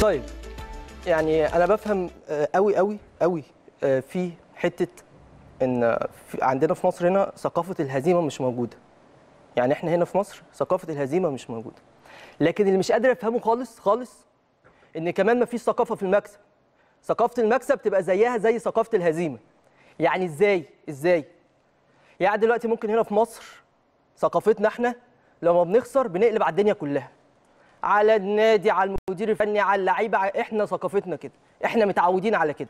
طيب يعني انا بفهم قوي آه، قوي قوي آه، في حته ان في عندنا في مصر هنا ثقافه الهزيمه مش موجوده يعني احنا هنا في مصر ثقافه الهزيمه مش موجوده لكن اللي مش قادر افهمه خالص خالص ان كمان ما فيش ثقافه في المكسب ثقافه المكسب تبقى زيها زي ثقافه الهزيمه يعني ازاي ازاي يعني دلوقتي ممكن هنا في مصر ثقافتنا احنا لما بنخسر بنقلب على الدنيا كلها على النادي على المدير الفني على اللعيبه احنا ثقافتنا كده احنا متعودين على كده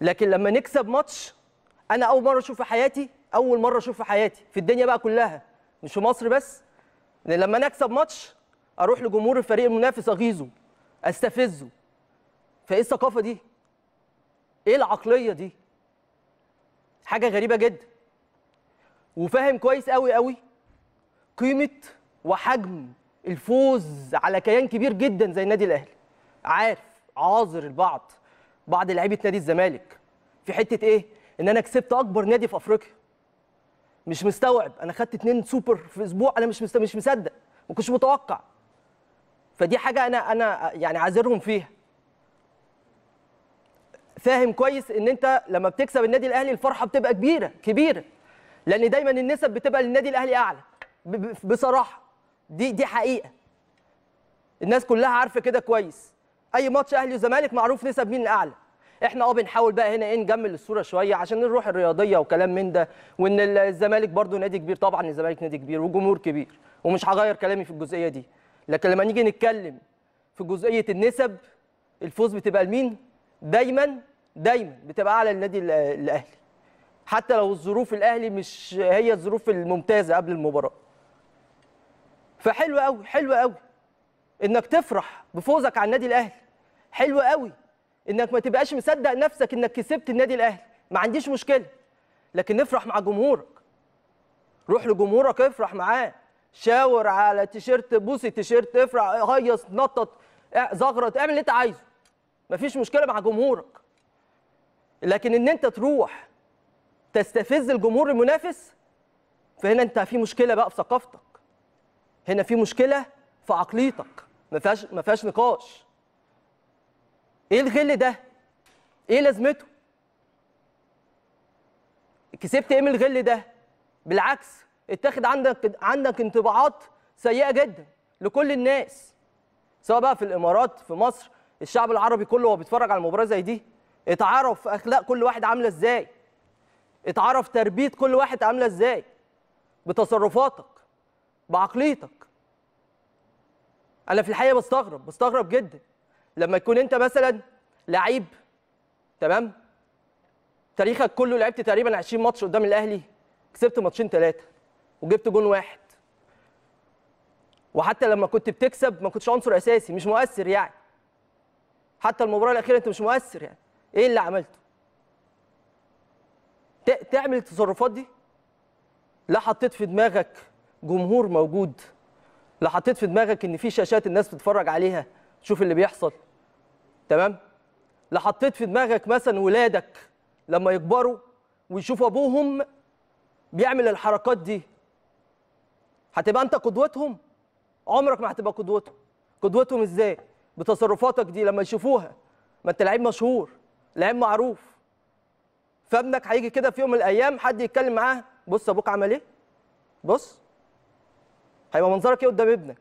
لكن لما نكسب ماتش انا اول مره اشوف في حياتي اول مره اشوف في حياتي في الدنيا بقى كلها مش في مصر بس لما انا اكسب ماتش اروح لجمهور الفريق المنافس اغيظه استفزه فايه الثقافه دي ايه العقليه دي حاجه غريبه جدا وفاهم كويس قوي قوي قيمه وحجم الفوز على كيان كبير جدا زي النادي الاهلي عارف عاذر البعض بعض لعيبه نادي الزمالك في حته ايه ان انا كسبت اكبر نادي في افريقيا مش مستوعب انا خدت اتنين سوبر في اسبوع انا مش مست... مش مصدق ما كنتش متوقع فدي حاجه انا انا يعني عاذرهم فيها فاهم كويس ان انت لما بتكسب النادي الاهلي الفرحه بتبقى كبيره كبيره لان دايما النسب بتبقى للنادي الاهلي اعلى بصراحه دي دي حقيقه الناس كلها عارفه كده كويس اي ماتش اهلي وزمالك معروف نسب مين الاعلى احنا اه بنحاول بقى هنا ايه نجمل الصوره شويه عشان الروح الرياضيه وكلام من ده وان الزمالك برده نادي كبير طبعا الزمالك نادي كبير وجمهور كبير ومش هغير كلامي في الجزئيه دي لكن لما نيجي نتكلم في جزئيه النسب الفوز بتبقى لمين دايما دايما بتبقى اعلى النادي الاهلي حتى لو الظروف الاهلي مش هي الظروف الممتازه قبل المباراه فحلو قوي حلو قوي انك تفرح بفوزك على النادي الاهلي حلو قوي انك ما تبقاش مصدق نفسك انك كسبت النادي الاهلي ما عنديش مشكله لكن افرح مع جمهورك روح لجمهورك افرح معاه شاور على تيشيرت بوسي تيشيرت افرح هيص نطط زغرط اعمل اللي انت عايزه مفيش مشكله مع جمهورك لكن ان انت تروح تستفز الجمهور المنافس فهنا انت في مشكله بقى في ثقافتك هنا في مشكله في عقليتك ما فيهاش ما فيهاش نقاش ايه الغل ده ايه لازمته كسبت ايه من الغل ده بالعكس اتاخد عندك عندك انطباعات سيئه جدا لكل الناس سواء بقى في الامارات في مصر الشعب العربي كله وهو بيتفرج على مباراه زي دي اتعرف اخلاق كل واحد عامله ازاي اتعرف تربيه كل واحد عامله ازاي بتصرفاتك بعقليتك انا في الحقيقه بستغرب بستغرب جدا لما يكون انت مثلا لعيب تمام تاريخك كله لعبت تقريبا 20 ماتش قدام الاهلي كسبت ماتشين ثلاثه وجبت جون واحد وحتى لما كنت بتكسب ما كنتش عنصر اساسي مش مؤثر يعني حتى المباراه الاخيره انت مش مؤثر يعني ايه اللي عملته تعمل التصرفات دي لا حطيت في دماغك جمهور موجود لا حطيت في دماغك ان في شاشات الناس بتتفرج عليها تشوف اللي بيحصل تمام لا حطيت في دماغك مثلا ولادك لما يكبروا ويشوفوا ابوهم بيعمل الحركات دي هتبقى انت قدوتهم عمرك ما هتبقى قدوتهم قدوتهم ازاي بتصرفاتك دي لما يشوفوها ما انت لعيب مشهور لعيب معروف فابنك هيجي كده في يوم من الايام حد يتكلم معاه بص ابوك عمل ايه بص هيبقى منظرك ايه قدام ابنك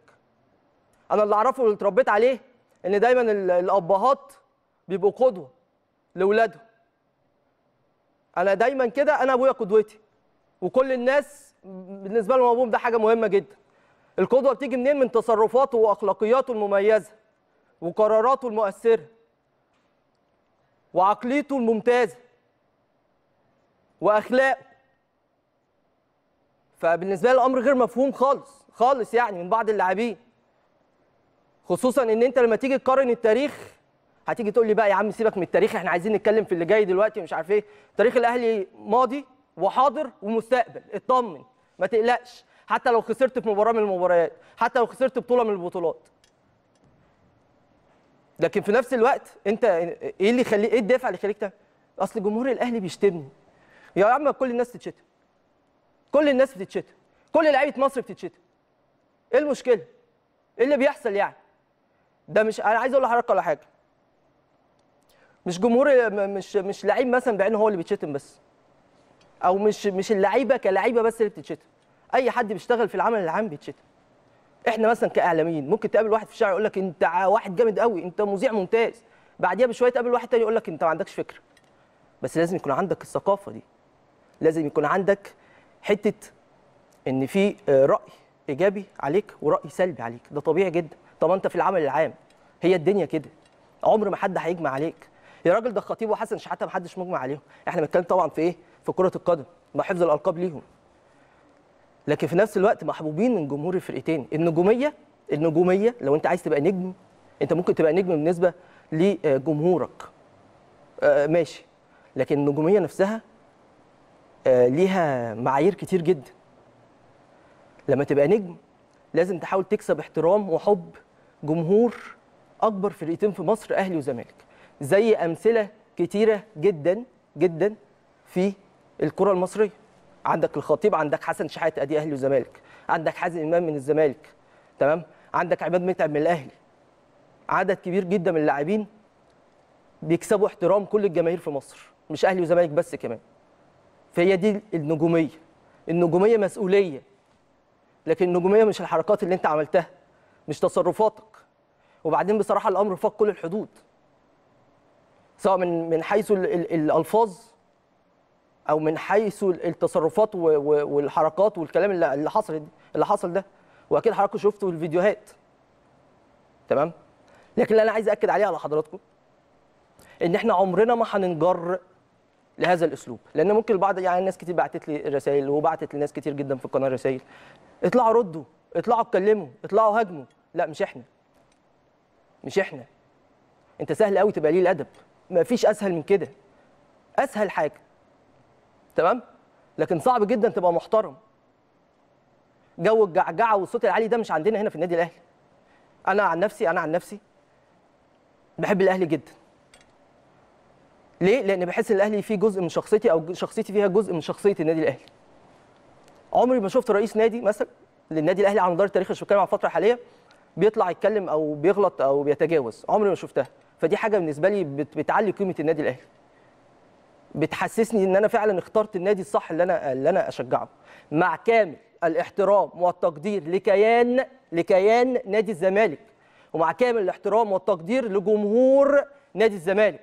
انا اللي اعرفه واللي اتربيت عليه ان دايما الابهات بيبقوا قدوه لاولادهم انا دايما كده انا ابويا قدوتي وكل الناس بالنسبه لهم ابوهم ده حاجه مهمه جدا القدوه بتيجي منين من تصرفاته واخلاقياته المميزه وقراراته المؤثره وعقليته الممتازه واخلاقه فبالنسبه لي الامر غير مفهوم خالص خالص يعني من بعض اللاعبين خصوصا ان انت لما تيجي تقارن التاريخ هتيجي تقول لي بقى يا عم سيبك من التاريخ احنا عايزين نتكلم في اللي جاي دلوقتي مش عارف ايه تاريخ الاهلي ماضي وحاضر ومستقبل اطمن ما تقلقش حتى لو خسرت في مباراه من المباريات حتى لو خسرت بطوله من البطولات لكن في نفس الوقت انت ايه اللي يخليك ايه الدافع اللي يخليك تعمل اصل جمهور الاهلي بيشتمني يا عم كل الناس تتشتم كل الناس بتتشتم كل لعيبه مصر بتتشتم ايه المشكله ايه اللي بيحصل يعني ده مش انا عايز اقول لحضرتك ولا حاجه مش جمهور مش مش لعيب مثلا بعينه هو اللي بيتشتم بس او مش مش اللعيبه كلعيبه بس اللي بتتشتم اي حد بيشتغل في العمل العام بيتشتم احنا مثلا كاعلاميين ممكن تقابل واحد في الشارع يقول لك انت واحد جامد قوي انت مذيع ممتاز بعديها بشويه تقابل واحد تاني يقول لك انت ما عندكش فكره بس لازم يكون عندك الثقافه دي لازم يكون عندك حته ان في آه، راي ايجابي عليك وراي سلبي عليك ده طبيعي جدا طب انت في العمل العام هي الدنيا كده عمر ما حد هيجمع عليك يا راجل ده خطيب وحسن شحاته ما حدش مجمع عليهم احنا بنتكلم طبعا في ايه في كره القدم ما حفظ الالقاب ليهم لكن في نفس الوقت محبوبين من جمهور الفرقتين النجوميه النجوميه لو انت عايز تبقى نجم انت ممكن تبقى نجم بالنسبه لجمهورك آه، ماشي لكن النجوميه نفسها آه، ليها معايير كتير جدا لما تبقى نجم لازم تحاول تكسب احترام وحب جمهور اكبر فرقتين في مصر اهلي وزمالك زي امثله كتيره جدا جدا في الكره المصريه عندك الخطيب عندك حسن شحاته ادي اهلي وزمالك عندك حازم امام من الزمالك تمام عندك عماد متعب من الاهلي عدد كبير جدا من اللاعبين بيكسبوا احترام كل الجماهير في مصر مش اهلي وزمالك بس كمان فهي دي النجوميه النجوميه مسؤوليه لكن النجوميه مش الحركات اللي انت عملتها مش تصرفاتك وبعدين بصراحه الامر فاق كل الحدود سواء من من حيث الالفاظ او من حيث التصرفات والحركات والكلام اللي حصل اللي حصل ده واكيد حضراتكم شفتوا الفيديوهات تمام لكن اللي انا عايز اكد عليه على حضراتكم ان احنا عمرنا ما هننجر لهذا الاسلوب لان ممكن البعض يعني ناس كتير بعتت لي رسائل وبعتت لناس كتير جدا في القناه رسائل اطلعوا ردوا اطلعوا اتكلموا اطلعوا هاجموا لا مش احنا مش احنا انت سهل قوي تبقى ليه الادب مفيش اسهل من كده اسهل حاجه تمام لكن صعب جدا تبقى محترم جو الجعجعه والصوت العالي ده مش عندنا هنا في النادي الاهلي انا عن نفسي انا عن نفسي بحب الاهلي جدا ليه؟ لان بحس ان الاهلي فيه جزء من شخصيتي او شخصيتي فيها جزء من شخصيه النادي الاهلي. عمري ما شفت رئيس نادي مثلا للنادي الاهلي على مدار التاريخ مش بتكلم عن الفتره الحاليه بيطلع يتكلم او بيغلط او بيتجاوز، عمري ما شفتها، فدي حاجه بالنسبه لي بتعلي قيمه النادي الاهلي. بتحسسني ان انا فعلا اخترت النادي الصح اللي انا اللي انا اشجعه مع كامل الاحترام والتقدير لكيان لكيان نادي الزمالك ومع كامل الاحترام والتقدير لجمهور نادي الزمالك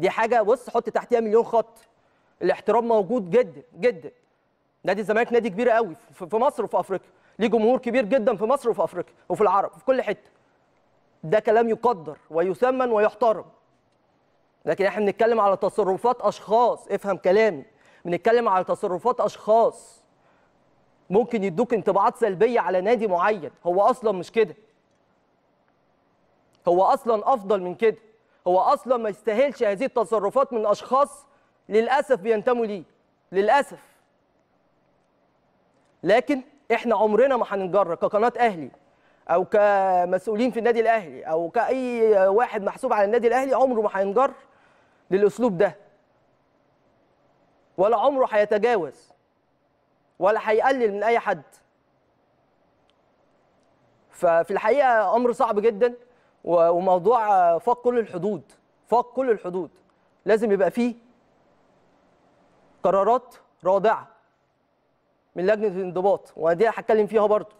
دي حاجه بص حط تحتيها مليون خط الاحترام موجود جدا جدا نادي الزمالك نادي كبير قوي في مصر وفي افريقيا ليه جمهور كبير جدا في مصر وفي افريقيا وفي العرب في كل حته ده كلام يقدر ويثمن ويحترم لكن احنا بنتكلم على تصرفات اشخاص افهم كلامي بنتكلم على تصرفات اشخاص ممكن يدوك انطباعات سلبيه على نادي معين هو اصلا مش كده هو اصلا افضل من كده هو اصلا ما يستاهلش هذه التصرفات من اشخاص للاسف بينتموا ليه للاسف لكن احنا عمرنا ما هنتجرأ كقناه اهلي او كمسؤولين في النادي الاهلي او كاي واحد محسوب على النادي الاهلي عمره ما هينجر للاسلوب ده ولا عمره هيتجاوز ولا هيقلل من اي حد ففي الحقيقه امر صعب جدا وموضوع فاق كل الحدود فاق كل الحدود لازم يبقى فيه قرارات رادعه من لجنه الانضباط ودي هتكلم فيها برضه